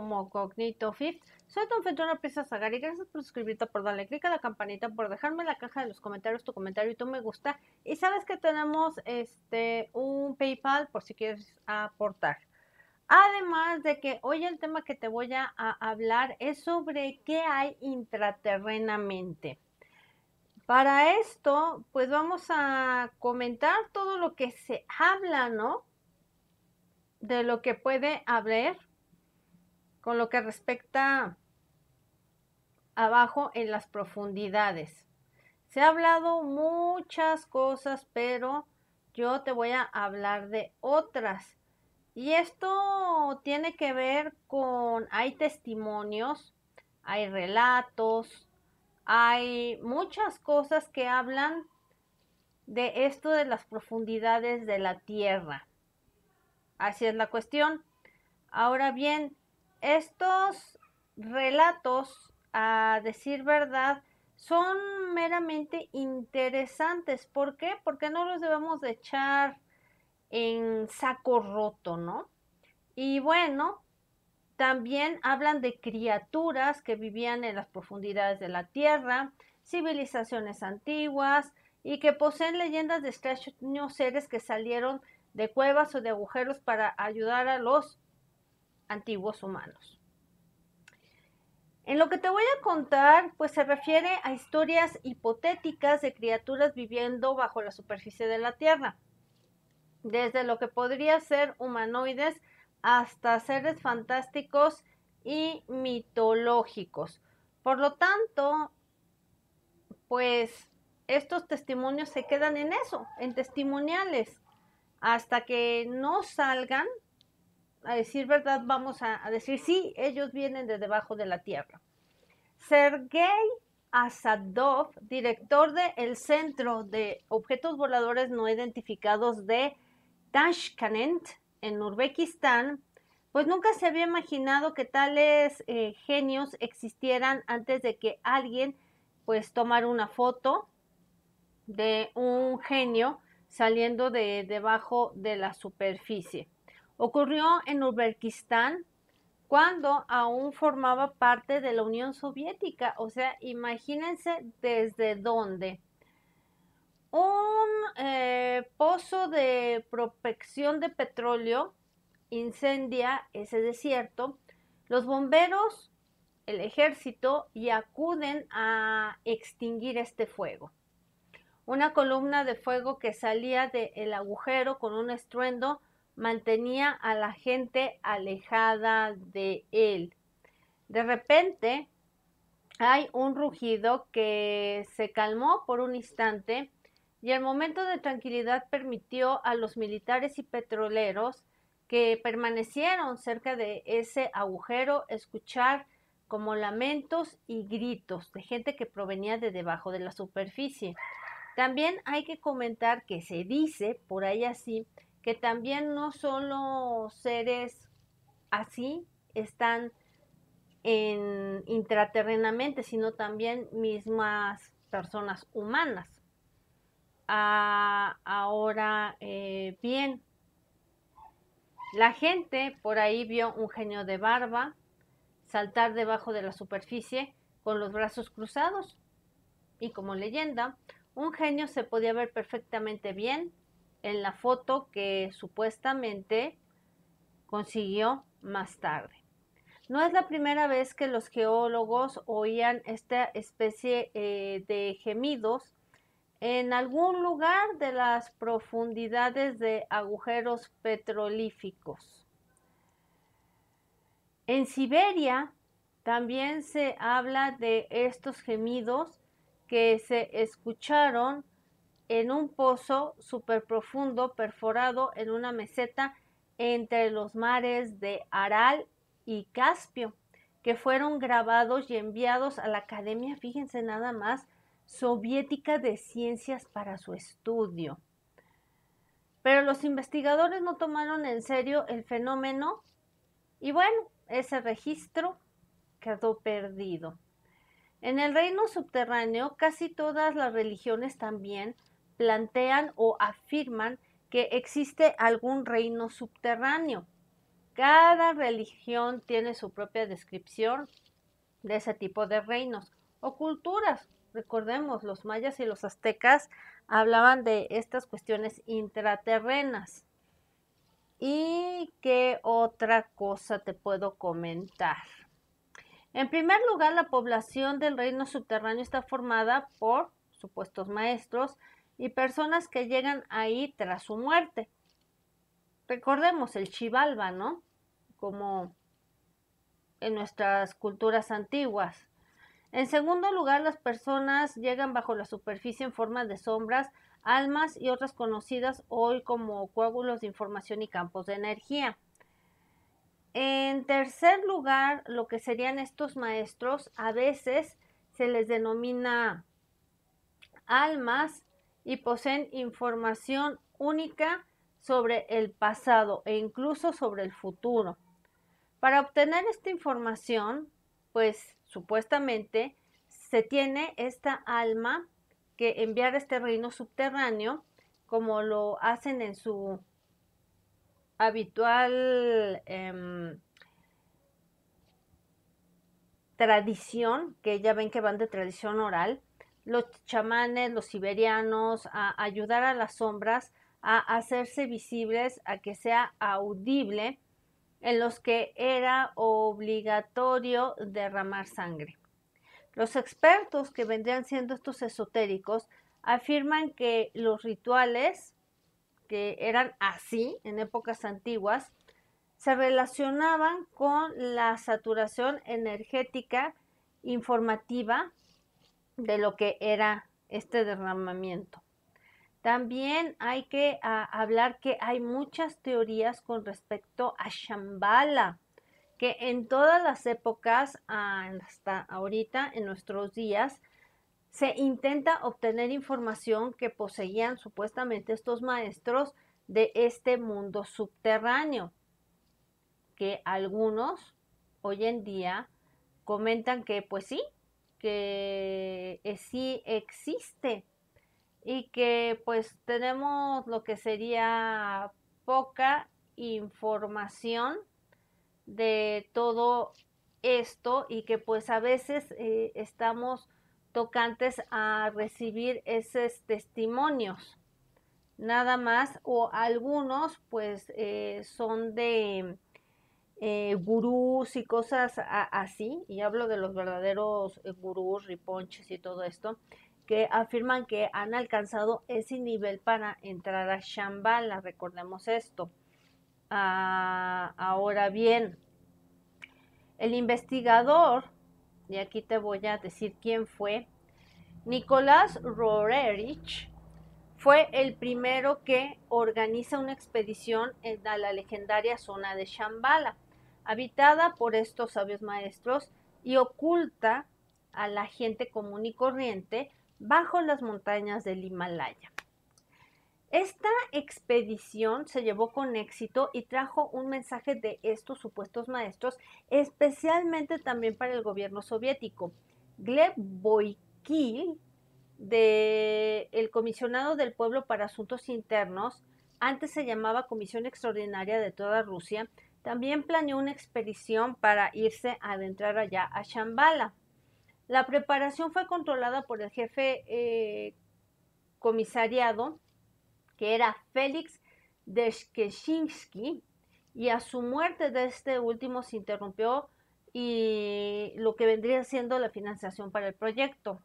como Cognito Fifth. Soy Don Fentona Pisa y gracias por suscribirte, por darle clic a la campanita, por dejarme en la caja de los comentarios tu comentario y tu me gusta. Y sabes que tenemos este un PayPal por si quieres aportar. Además de que hoy el tema que te voy a, a hablar es sobre qué hay intraterrenamente. Para esto, pues vamos a comentar todo lo que se habla, ¿no? De lo que puede haber con lo que respecta abajo en las profundidades. Se ha hablado muchas cosas, pero yo te voy a hablar de otras. Y esto tiene que ver con, hay testimonios, hay relatos, hay muchas cosas que hablan de esto de las profundidades de la tierra. Así es la cuestión. Ahora bien, estos relatos, a decir verdad, son meramente interesantes. ¿Por qué? Porque no los debemos de echar en saco roto, ¿no? Y bueno, también hablan de criaturas que vivían en las profundidades de la tierra, civilizaciones antiguas y que poseen leyendas de extraños seres que salieron de cuevas o de agujeros para ayudar a los antiguos humanos. En lo que te voy a contar, pues se refiere a historias hipotéticas de criaturas viviendo bajo la superficie de la Tierra, desde lo que podría ser humanoides hasta seres fantásticos y mitológicos. Por lo tanto, pues estos testimonios se quedan en eso, en testimoniales, hasta que no salgan a decir verdad, vamos a, decir, sí, ellos vienen de debajo de la tierra. Sergei Asadov, director del Centro de Objetos Voladores No Identificados de Tashkent, en Uzbekistán, pues nunca se había imaginado que tales eh, genios existieran antes de que alguien pues tomara una foto de un genio saliendo de debajo de la superficie. Ocurrió en Uzbekistán cuando aún formaba parte de la Unión Soviética. O sea, imagínense desde dónde. Un eh, pozo de protección de petróleo incendia ese desierto. Los bomberos, el ejército, y acuden a extinguir este fuego. Una columna de fuego que salía del agujero con un estruendo mantenía a la gente alejada de él. De repente hay un rugido que se calmó por un instante y el momento de tranquilidad permitió a los militares y petroleros que permanecieron cerca de ese agujero escuchar como lamentos y gritos de gente que provenía de debajo de la superficie. También hay que comentar que se dice, por ahí así, que también no solo seres así están en intraterrenamente, sino también mismas personas humanas. Ah, ahora eh, bien, la gente por ahí vio un genio de barba saltar debajo de la superficie con los brazos cruzados. Y como leyenda, un genio se podía ver perfectamente bien en la foto que supuestamente consiguió más tarde. No es la primera vez que los geólogos oían esta especie eh, de gemidos en algún lugar de las profundidades de agujeros petrolíficos. En Siberia también se habla de estos gemidos que se escucharon en un pozo súper profundo perforado en una meseta entre los mares de Aral y Caspio, que fueron grabados y enviados a la Academia, fíjense nada más, Soviética de Ciencias para su estudio. Pero los investigadores no tomaron en serio el fenómeno y bueno, ese registro quedó perdido. En el reino subterráneo casi todas las religiones también plantean o afirman que existe algún reino subterráneo. Cada religión tiene su propia descripción de ese tipo de reinos o culturas. Recordemos, los mayas y los aztecas hablaban de estas cuestiones intraterrenas. ¿Y qué otra cosa te puedo comentar? En primer lugar, la población del reino subterráneo está formada por supuestos maestros, y personas que llegan ahí tras su muerte. Recordemos el chivalba, ¿no? Como en nuestras culturas antiguas. En segundo lugar, las personas llegan bajo la superficie en forma de sombras, almas y otras conocidas hoy como coágulos de información y campos de energía. En tercer lugar, lo que serían estos maestros, a veces se les denomina almas y poseen información única sobre el pasado e incluso sobre el futuro. Para obtener esta información, pues supuestamente se tiene esta alma que enviar a este reino subterráneo, como lo hacen en su habitual em, tradición, que ya ven que van de tradición oral, los chamanes, los siberianos, a ayudar a las sombras a hacerse visibles, a que sea audible, en los que era obligatorio derramar sangre. Los expertos que vendrían siendo estos esotéricos afirman que los rituales, que eran así en épocas antiguas, se relacionaban con la saturación energética informativa de lo que era este derramamiento. También hay que ah, hablar que hay muchas teorías con respecto a Shambhala, que en todas las épocas, ah, hasta ahorita, en nuestros días, se intenta obtener información que poseían supuestamente estos maestros de este mundo subterráneo, que algunos hoy en día comentan que pues sí, que eh, sí existe y que pues tenemos lo que sería poca información de todo esto y que pues a veces eh, estamos tocantes a recibir esos testimonios nada más o algunos pues eh, son de eh, gurús y cosas así, y hablo de los verdaderos eh, gurús, riponches y todo esto, que afirman que han alcanzado ese nivel para entrar a Shambhala, recordemos esto. Ah, ahora bien, el investigador, y aquí te voy a decir quién fue, Nicolás Rorerich, fue el primero que organiza una expedición a la legendaria zona de Shambhala habitada por estos sabios maestros y oculta a la gente común y corriente bajo las montañas del Himalaya. Esta expedición se llevó con éxito y trajo un mensaje de estos supuestos maestros, especialmente también para el gobierno soviético. Gleb Boykil, de el comisionado del pueblo para asuntos internos, antes se llamaba Comisión Extraordinaria de toda Rusia, también planeó una expedición para irse a adentrar allá a Shambhala. La preparación fue controlada por el jefe eh, comisariado, que era Félix Deskeshinsky, y a su muerte de este último se interrumpió y lo que vendría siendo la financiación para el proyecto.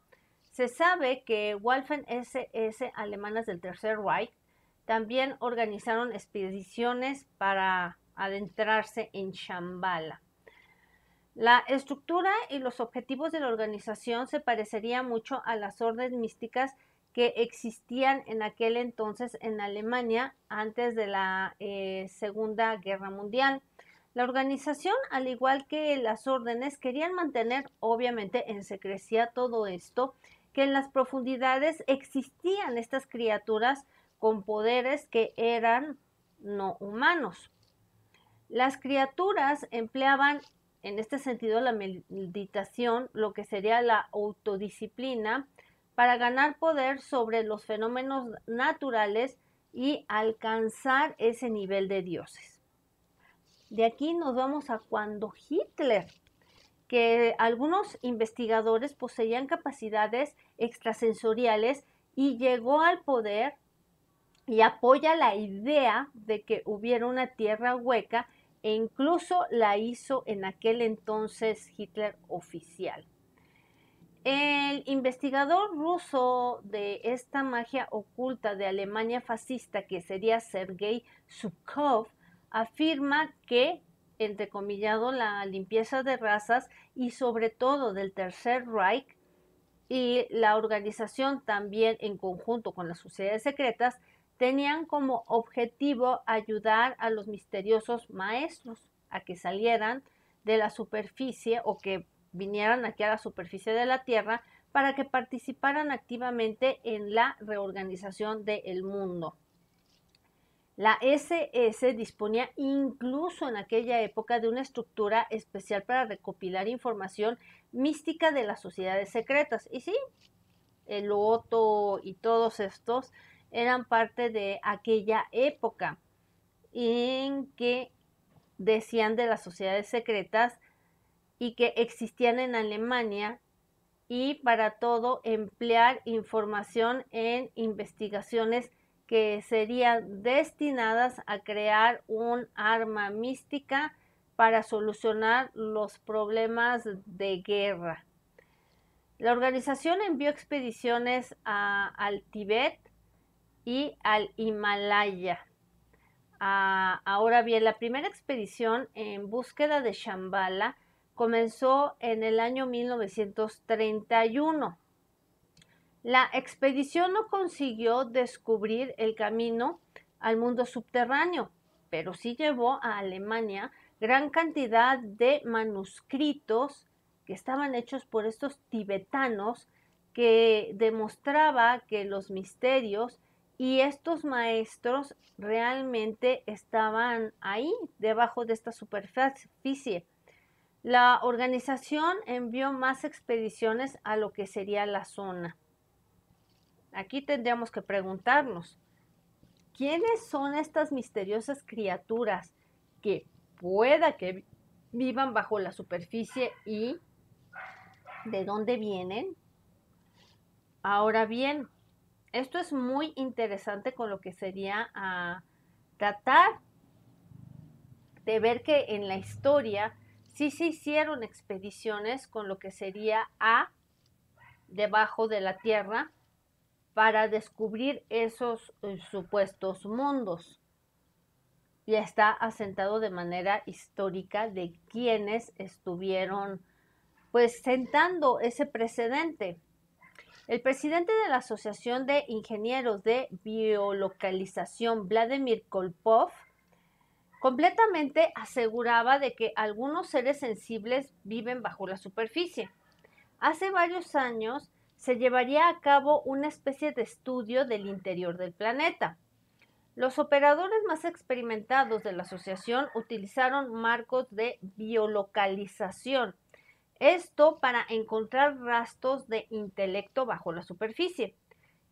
Se sabe que Wolfen SS alemanas del Tercer Reich también organizaron expediciones para adentrarse en Shambhala. La estructura y los objetivos de la organización se parecerían mucho a las órdenes místicas que existían en aquel entonces en Alemania antes de la eh, Segunda Guerra Mundial. La organización, al igual que las órdenes, querían mantener obviamente en secrecía todo esto, que en las profundidades existían estas criaturas con poderes que eran no humanos. Las criaturas empleaban en este sentido la meditación, lo que sería la autodisciplina, para ganar poder sobre los fenómenos naturales y alcanzar ese nivel de dioses. De aquí nos vamos a cuando Hitler, que algunos investigadores poseían capacidades extrasensoriales y llegó al poder y apoya la idea de que hubiera una tierra hueca e incluso la hizo en aquel entonces Hitler oficial. El investigador ruso de esta magia oculta de Alemania fascista, que sería Sergei Sukov afirma que, entrecomillado, la limpieza de razas y sobre todo del Tercer Reich y la organización también en conjunto con las sociedades secretas, tenían como objetivo ayudar a los misteriosos maestros a que salieran de la superficie o que vinieran aquí a la superficie de la Tierra para que participaran activamente en la reorganización del mundo. La SS disponía incluso en aquella época de una estructura especial para recopilar información mística de las sociedades secretas. Y sí, el Loto y todos estos eran parte de aquella época en que decían de las sociedades secretas y que existían en Alemania y para todo emplear información en investigaciones que serían destinadas a crear un arma mística para solucionar los problemas de guerra. La organización envió expediciones al Tíbet y al Himalaya. Ah, ahora bien, la primera expedición en búsqueda de Shambhala comenzó en el año 1931. La expedición no consiguió descubrir el camino al mundo subterráneo, pero sí llevó a Alemania gran cantidad de manuscritos que estaban hechos por estos tibetanos que demostraba que los misterios y estos maestros realmente estaban ahí, debajo de esta superficie. La organización envió más expediciones a lo que sería la zona. Aquí tendríamos que preguntarnos, ¿quiénes son estas misteriosas criaturas que pueda que vivan bajo la superficie y de dónde vienen? Ahora bien, esto es muy interesante con lo que sería a ah, tratar de ver que en la historia sí se hicieron expediciones con lo que sería a debajo de la tierra para descubrir esos eh, supuestos mundos. Y está asentado de manera histórica de quienes estuvieron pues sentando ese precedente. El presidente de la Asociación de Ingenieros de Biolocalización, Vladimir Kolpov, completamente aseguraba de que algunos seres sensibles viven bajo la superficie. Hace varios años se llevaría a cabo una especie de estudio del interior del planeta. Los operadores más experimentados de la asociación utilizaron marcos de biolocalización esto para encontrar rastros de intelecto bajo la superficie.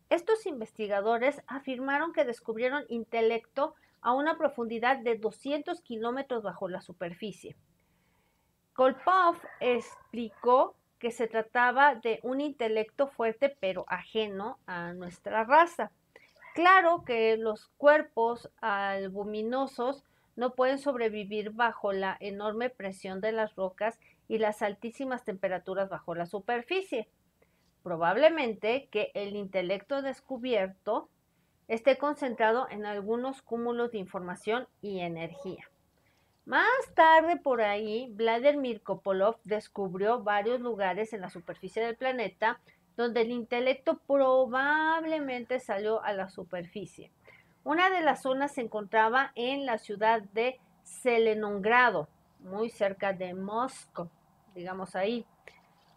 Estos investigadores afirmaron que descubrieron intelecto a una profundidad de 200 kilómetros bajo la superficie. Kolpov explicó que se trataba de un intelecto fuerte pero ajeno a nuestra raza. Claro que los cuerpos albuminosos no pueden sobrevivir bajo la enorme presión de las rocas y las altísimas temperaturas bajo la superficie. Probablemente que el intelecto descubierto esté concentrado en algunos cúmulos de información y energía. Más tarde por ahí, Vladimir Kopolov descubrió varios lugares en la superficie del planeta donde el intelecto probablemente salió a la superficie. Una de las zonas se encontraba en la ciudad de Selenogrado, muy cerca de Moscú digamos ahí.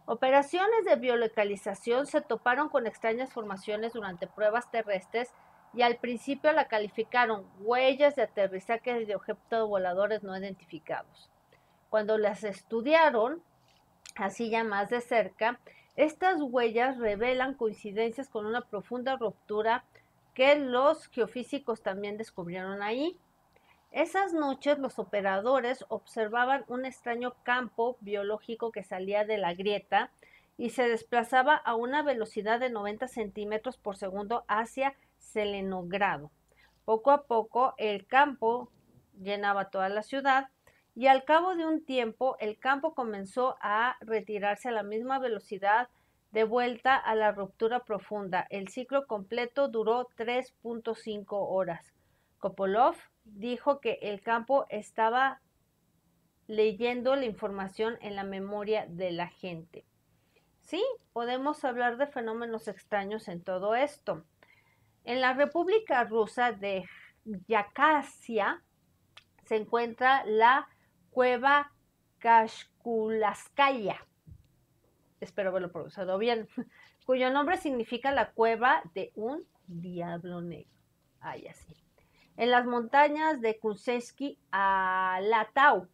Operaciones de biolocalización se toparon con extrañas formaciones durante pruebas terrestres y al principio la calificaron huellas de aterrizaje de objetos voladores no identificados. Cuando las estudiaron, así ya más de cerca, estas huellas revelan coincidencias con una profunda ruptura que los geofísicos también descubrieron ahí. Esas noches los operadores observaban un extraño campo biológico que salía de la grieta y se desplazaba a una velocidad de 90 centímetros por segundo hacia Selenogrado. Poco a poco el campo llenaba toda la ciudad y al cabo de un tiempo el campo comenzó a retirarse a la misma velocidad de vuelta a la ruptura profunda. El ciclo completo duró 3.5 horas. Kopolov dijo que el campo estaba leyendo la información en la memoria de la gente. Sí, podemos hablar de fenómenos extraños en todo esto. En la República Rusa de Yakasia se encuentra la cueva Kashkulaskaya, espero haberlo pronunciado bien, cuyo nombre significa la cueva de un diablo negro. Ay, así en las montañas de Kuseski a Latau.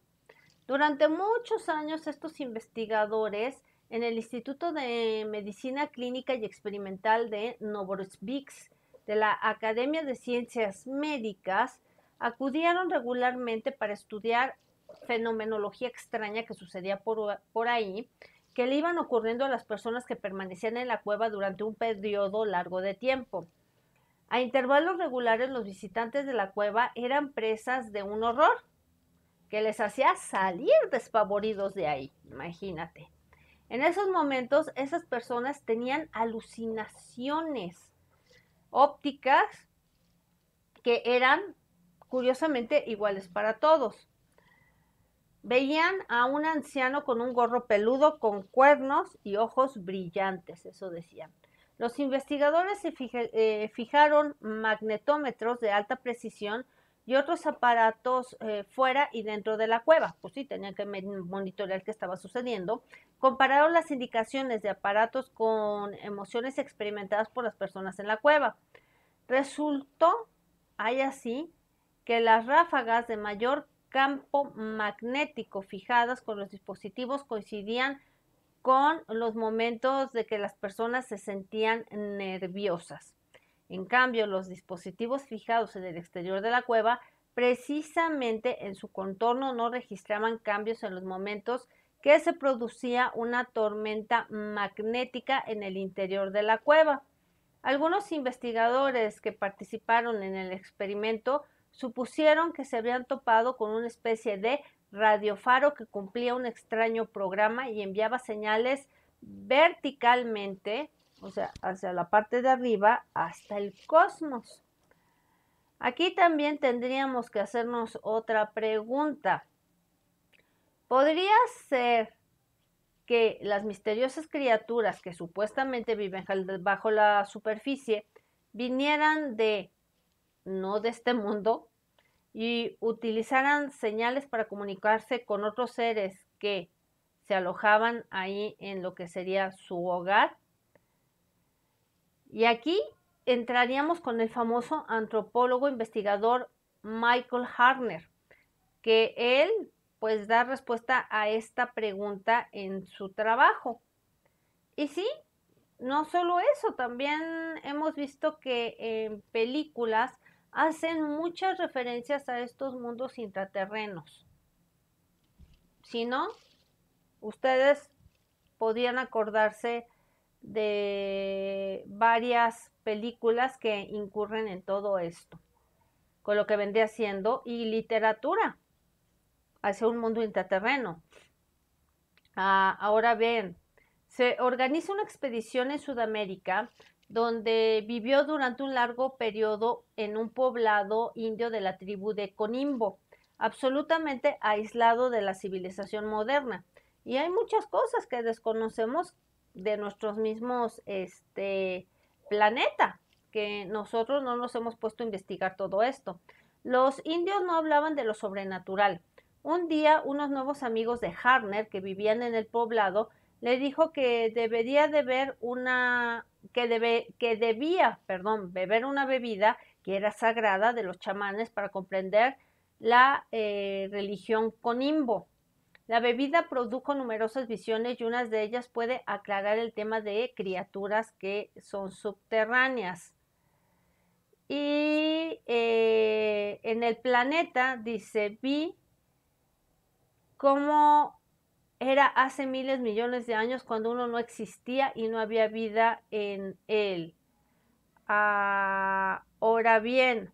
Durante muchos años estos investigadores en el Instituto de Medicina Clínica y Experimental de Novosibirsk de la Academia de Ciencias Médicas acudieron regularmente para estudiar fenomenología extraña que sucedía por, por ahí, que le iban ocurriendo a las personas que permanecían en la cueva durante un periodo largo de tiempo. A intervalos regulares los visitantes de la cueva eran presas de un horror que les hacía salir despavoridos de ahí, imagínate. En esos momentos esas personas tenían alucinaciones ópticas que eran curiosamente iguales para todos. Veían a un anciano con un gorro peludo, con cuernos y ojos brillantes, eso decían los investigadores eh, fijaron magnetómetros de alta precisión y otros aparatos eh, fuera y dentro de la cueva. Pues sí, tenían que monitorear qué estaba sucediendo. Compararon las indicaciones de aparatos con emociones experimentadas por las personas en la cueva. Resultó, hay así, que las ráfagas de mayor campo magnético fijadas con los dispositivos coincidían con los momentos de que las personas se sentían nerviosas. En cambio, los dispositivos fijados en el exterior de la cueva, precisamente en su contorno, no registraban cambios en los momentos que se producía una tormenta magnética en el interior de la cueva. Algunos investigadores que participaron en el experimento supusieron que se habían topado con una especie de radio faro que cumplía un extraño programa y enviaba señales verticalmente, o sea, hacia la parte de arriba, hasta el cosmos. Aquí también tendríamos que hacernos otra pregunta. ¿Podría ser que las misteriosas criaturas que supuestamente viven bajo la superficie vinieran de, no de este mundo, y utilizaran señales para comunicarse con otros seres que se alojaban ahí en lo que sería su hogar. Y aquí entraríamos con el famoso antropólogo investigador Michael Harner, que él pues da respuesta a esta pregunta en su trabajo. Y sí, no solo eso, también hemos visto que en películas hacen muchas referencias a estos mundos intraterrenos. Si no, ustedes podrían acordarse de varias películas que incurren en todo esto, con lo que vendría siendo y literatura hacia un mundo intraterreno. Ah, ahora bien, se organiza una expedición en Sudamérica donde vivió durante un largo periodo en un poblado indio de la tribu de Conimbo, absolutamente aislado de la civilización moderna. Y hay muchas cosas que desconocemos de nuestros mismos este, planeta, que nosotros no nos hemos puesto a investigar todo esto. Los indios no hablaban de lo sobrenatural. Un día, unos nuevos amigos de Harner que vivían en el poblado le dijo que debería de ver una que, debe, que debía perdón, beber una bebida que era sagrada de los chamanes para comprender la eh, religión conimbo. La bebida produjo numerosas visiones y una de ellas puede aclarar el tema de criaturas que son subterráneas. Y eh, en el planeta dice, vi cómo era hace miles, millones de años cuando uno no existía y no había vida en él. Ahora bien,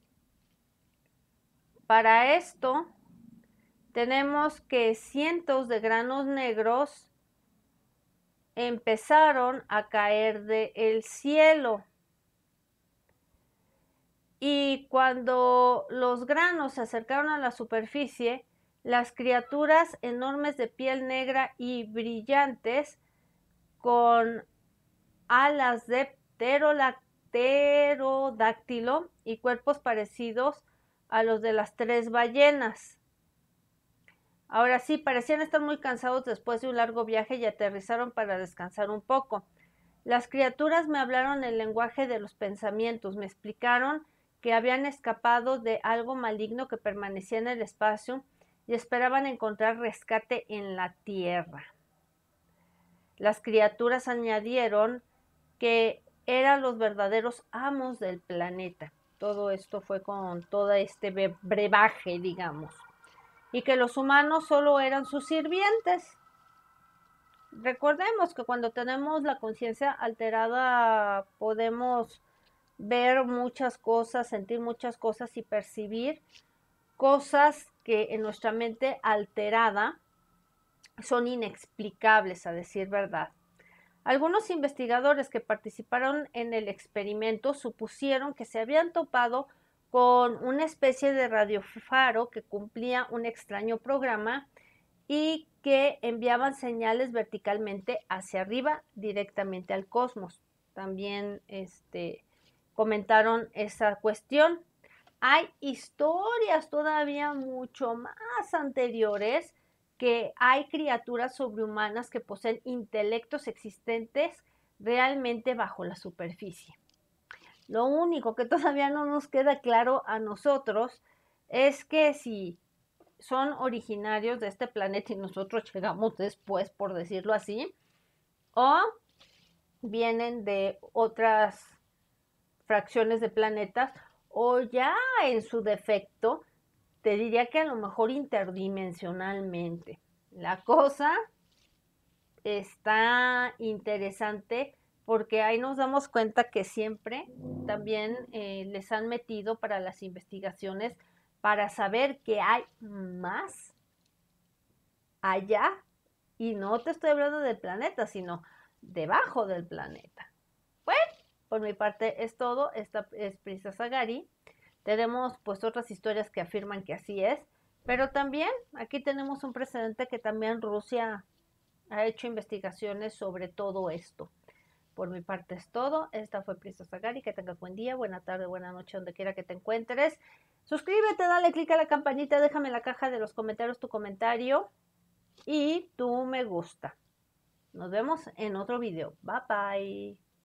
para esto tenemos que cientos de granos negros empezaron a caer del cielo. Y cuando los granos se acercaron a la superficie, las criaturas enormes de piel negra y brillantes con alas de pterodáctilo y cuerpos parecidos a los de las tres ballenas. Ahora sí, parecían estar muy cansados después de un largo viaje y aterrizaron para descansar un poco. Las criaturas me hablaron el lenguaje de los pensamientos, me explicaron que habían escapado de algo maligno que permanecía en el espacio y esperaban encontrar rescate en la tierra. Las criaturas añadieron que eran los verdaderos amos del planeta. Todo esto fue con todo este brebaje, digamos. Y que los humanos solo eran sus sirvientes. Recordemos que cuando tenemos la conciencia alterada podemos ver muchas cosas, sentir muchas cosas y percibir cosas que en nuestra mente alterada son inexplicables, a decir verdad. Algunos investigadores que participaron en el experimento supusieron que se habían topado con una especie de radiofaro que cumplía un extraño programa y que enviaban señales verticalmente hacia arriba directamente al cosmos. También este, comentaron esa cuestión hay historias todavía mucho más anteriores que hay criaturas sobrehumanas que poseen intelectos existentes realmente bajo la superficie. Lo único que todavía no nos queda claro a nosotros es que si son originarios de este planeta y nosotros llegamos después, por decirlo así, o vienen de otras fracciones de planetas o ya en su defecto, te diría que a lo mejor interdimensionalmente. La cosa está interesante porque ahí nos damos cuenta que siempre también eh, les han metido para las investigaciones para saber que hay más allá y no te estoy hablando del planeta, sino debajo del planeta. Por mi parte es todo, esta es Prisa Sagari. Tenemos pues otras historias que afirman que así es, pero también aquí tenemos un precedente que también Rusia ha hecho investigaciones sobre todo esto. Por mi parte es todo. Esta fue Prisa Sagari. Que tengas buen día, buena tarde, buena noche, donde quiera que te encuentres. Suscríbete, dale clic a la campanita, déjame en la caja de los comentarios tu comentario y tu me gusta. Nos vemos en otro video. Bye bye.